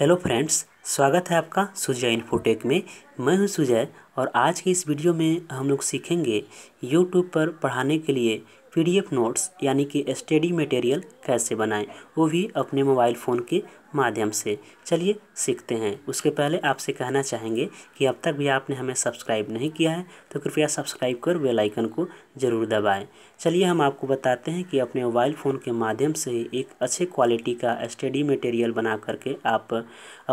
hello friends स्वागत है आपका सुजय इन्फोटेक में मैं हूं सुजय और आज की इस वीडियो में हम लोग सीखेंगे यूट्यूब पर पढ़ाने के लिए पीडीएफ नोट्स यानी कि स्टडी मटेरियल कैसे बनाएं वो भी अपने मोबाइल फ़ोन के माध्यम से चलिए सीखते हैं उसके पहले आपसे कहना चाहेंगे कि अब तक भी आपने हमें सब्सक्राइब नहीं किया है तो कृपया सब्सक्राइब कर बेल आइकन को ज़रूर दबाएं चलिए हम आपको बताते हैं कि अपने मोबाइल फ़ोन के माध्यम से एक अच्छे क्वालिटी का स्टडी मटेरियल बना करके आप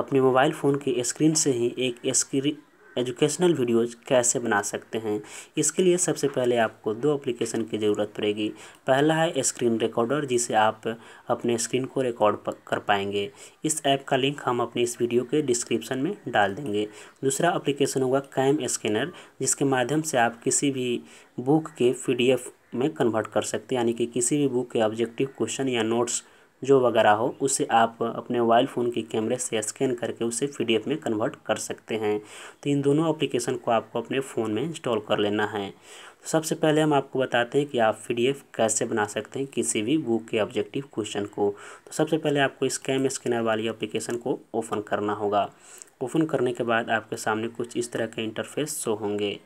अपने मोबाइल फ़ोन के स्क्रीन से ही एक स्क्री एजुकेशनल वीडियोज़ कैसे बना सकते हैं इसके लिए सबसे पहले आपको दो एप्लीकेशन की ज़रूरत पड़ेगी पहला है स्क्रीन रिकॉर्डर जिसे आप अपने स्क्रीन को रिकॉर्ड कर पाएंगे इस ऐप का लिंक हम अपने इस वीडियो के डिस्क्रिप्शन में डाल देंगे दूसरा अप्लीकेशन होगा कैम स्कैनर जिसके माध्यम से आप किसी भी बुक के पी में कन्वर्ट कर सकते हैं यानी कि किसी भी बुक के ऑब्जेक्टिव क्वेश्चन या नोट्स जो वगैरह हो उसे आप अपने मोबाइल फ़ोन के कैमरे से स्कैन करके उसे पी में कन्वर्ट कर सकते हैं तो इन दोनों एप्लीकेशन को आपको अपने फ़ोन में इंस्टॉल कर लेना है तो सबसे पहले हम आपको बताते हैं कि आप पी कैसे बना सकते हैं किसी भी बुक के ऑब्जेक्टिव क्वेश्चन को तो सबसे पहले आपको स्कैम स्कैनर वाली एप्लीकेशन को ओपन करना होगा ओपन करने के बाद आपके सामने कुछ इस तरह के इंटरफेस शो होंगे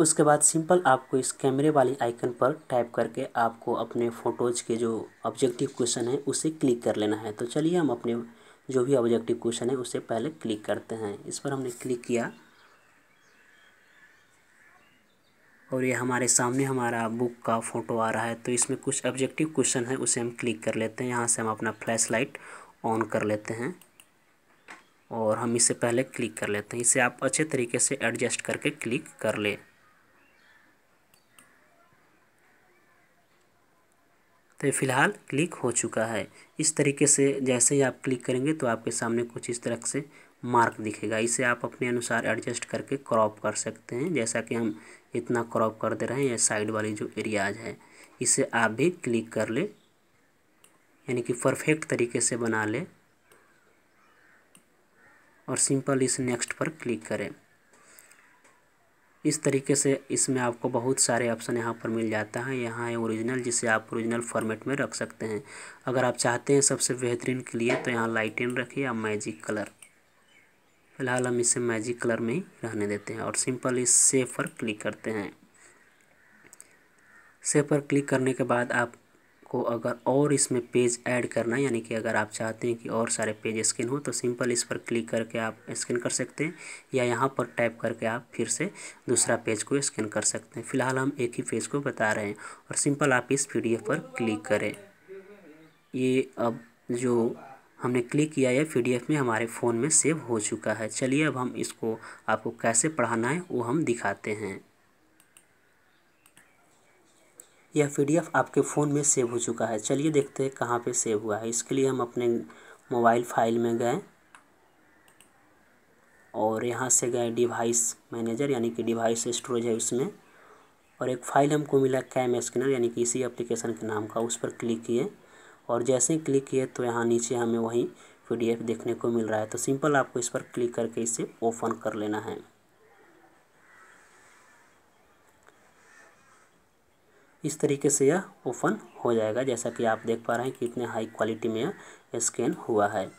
उसके बाद सिंपल आपको इस कैमरे वाली आइकन पर टाइप करके आपको अपने फ़ोटोज़ के जो ऑब्जेक्टिव क्वेश्चन है उसे क्लिक कर लेना है तो चलिए हम अपने जो भी ऑब्जेक्टिव क्वेश्चन है उसे पहले क्लिक करते हैं इस पर हमने क्लिक किया और ये हमारे सामने हमारा बुक का फ़ोटो आ रहा है तो इसमें कुछ ऑब्जेक्टिव क्वेश्चन है उसे हम क्लिक कर लेते हैं यहाँ से हम अपना फ्लैश लाइट ऑन कर लेते हैं और हम इसे पहले क्लिक कर लेते हैं इसे आप अच्छे तरीके से एडजस्ट करके क्लिक कर लें तो फ़िलहाल क्लिक हो चुका है इस तरीके से जैसे ही आप क्लिक करेंगे तो आपके सामने कुछ इस तरह से मार्क दिखेगा इसे आप अपने अनुसार एडजस्ट करके क्रॉप कर सकते हैं जैसा कि हम इतना क्रॉप कर दे रहे हैं ये साइड वाली जो एरियाज है इसे आप भी क्लिक कर ले यानी कि परफेक्ट तरीके से बना ले और सिंपल इस नेक्स्ट पर क्लिक करें इस तरीके से इसमें आपको बहुत सारे ऑप्शन यहाँ पर मिल जाता है यहाँ है ओरिजिनल जिसे आप ओरिजिनल फॉर्मेट में रख सकते हैं अगर आप चाहते हैं सबसे बेहतरीन के लिए तो यहाँ लाइटिंग रखिए या मैजिक कलर फिलहाल हम इसे मैजिक कलर में ही रहने देते हैं और सिंपल इस सेफ पर क्लिक करते हैं सेफ पर क्लिक करने के बाद आप आपको अगर और इसमें पेज ऐड करना है यानी कि अगर आप चाहते हैं कि और सारे पेज स्किन हो तो सिंपल इस पर क्लिक करके आप स्किन कर सकते हैं या यहाँ पर टाइप करके आप फिर से दूसरा पेज को स्किन कर सकते हैं फिलहाल हम एक ही पेज को बता रहे हैं और सिंपल आप इस पी पर क्लिक करें ये अब जो हमने क्लिक किया है पी में हमारे फ़ोन में सेव हो चुका है चलिए अब हम इसको आपको कैसे पढ़ाना है वो हम दिखाते हैं यह पी आपके फ़ोन में सेव हो चुका है चलिए देखते हैं कहाँ पे सेव हुआ है इसके लिए हम अपने मोबाइल फाइल में गए और यहाँ से गए डिवाइस मैनेजर यानी कि डिवाइस स्टोरेज है उसमें और एक फ़ाइल हमको मिला कैम स्कैनर यानी कि इसी एप्लीकेशन के नाम का उस पर क्लिक किए और जैसे ही क्लिक किए तो यहाँ नीचे हमें वहीं पी देखने को मिल रहा है तो सिंपल आपको इस पर क्लिक करके इसे ओपन कर लेना है इस तरीके से यह ओपन हो जाएगा जैसा कि आप देख पा रहे हैं कि इतने हाई क्वालिटी में यह स्कैन हुआ है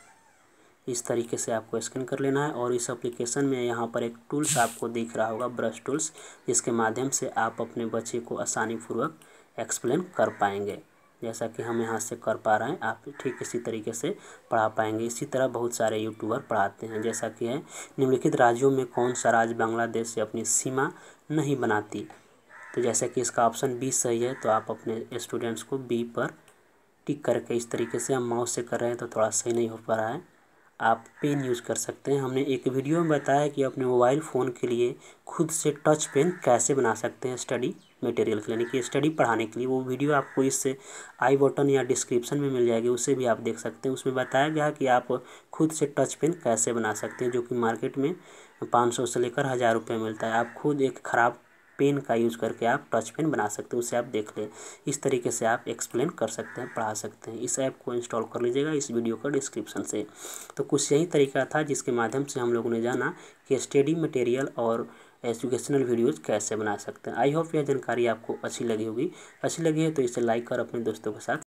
इस तरीके से आपको स्कैन कर लेना है और इस एप्लीकेशन में यहाँ पर एक टूल्स आपको दिख रहा होगा ब्रश टूल्स जिसके माध्यम से आप अपने बच्चे को आसानीपूर्वक एक्सप्लेन कर पाएंगे जैसा कि हम यहाँ से कर पा रहे हैं आप ठीक इसी तरीके से पढ़ा पाएंगे इसी तरह बहुत सारे यूट्यूबर पढ़ाते हैं जैसा कि है निम्नलिखित राज्यों में कौन सा राज्य बांग्लादेश से अपनी सीमा नहीं बनाती तो जैसे कि इसका ऑप्शन बी सही है तो आप अपने स्टूडेंट्स को बी पर टिक करके इस तरीके से हम माउस से कर रहे हैं तो थोड़ा सही नहीं हो पा रहा है आप पेन यूज़ कर सकते हैं हमने एक वीडियो में बताया कि अपने मोबाइल फ़ोन के लिए खुद से टच पेन कैसे बना सकते हैं स्टडी मटेरियल के लिए यानी कि स्टडी पढ़ाने के लिए वो वीडियो आपको इससे आई बटन या डिस्क्रिप्शन में मिल जाएगी उसे भी आप देख सकते हैं उसमें बताया गया कि आप खुद से टच पेन कैसे बना सकते हैं जो कि मार्केट में पाँच सौ से लेकर हज़ार रुपये मिलता है आप खुद एक ख़राब पेन का यूज़ करके आप टच पेन बना सकते हैं उसे आप देख लें इस तरीके से आप एक्सप्लेन कर सकते हैं पढ़ा सकते हैं इस ऐप को इंस्टॉल कर लीजिएगा इस वीडियो का डिस्क्रिप्शन से तो कुछ यही तरीका था जिसके माध्यम से हम लोगों ने जाना कि स्टडी मटेरियल और एजुकेशनल वीडियोज़ कैसे बना सकते हैं आई होप यह जानकारी आपको अच्छी लगी होगी अच्छी लगी है तो इसे लाइक कर अपने दोस्तों के साथ